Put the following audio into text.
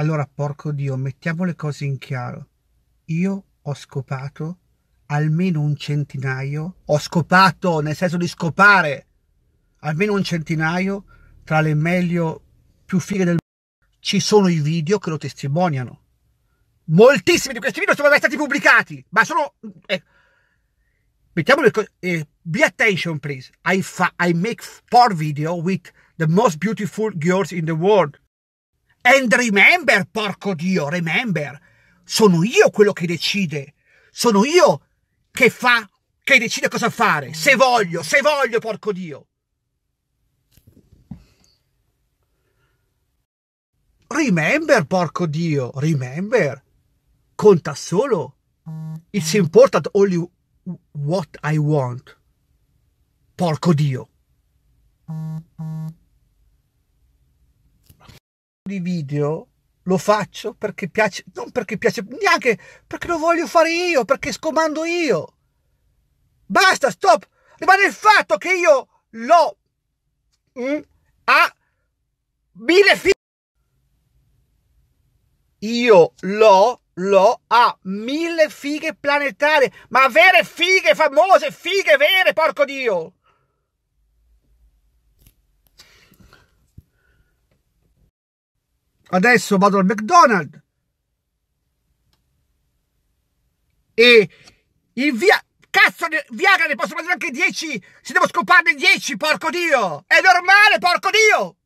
Allora, porco Dio, mettiamo le cose in chiaro. Io ho scopato almeno un centinaio, ho scopato nel senso di scopare, almeno un centinaio tra le meglio più fighe del mondo. Ci sono i video che lo testimoniano. Moltissimi di questi video sono mai stati pubblicati, ma sono... Eh, mettiamo le cose... Eh, be attention please, I, I make four video with the most beautiful girls in the world. And remember, porco Dio, remember, sono io quello che decide, sono io che fa, che decide cosa fare, se voglio, se voglio, porco Dio. Remember, porco Dio, remember. Conta solo. It's important only what I want. Porco Dio di video lo faccio perché piace, non perché piace, neanche perché lo voglio fare io, perché scomando io. Basta, stop. Rimane il fatto che io l'ho mm, a mille figli. Io l'ho, l'ho a mille fighe planetarie, ma vere fighe famose, fighe vere, porco Dio. adesso vado al McDonald's e in via cazzo Viagra ne posso prendere anche 10 se devo scoparne 10 porco dio è normale porco dio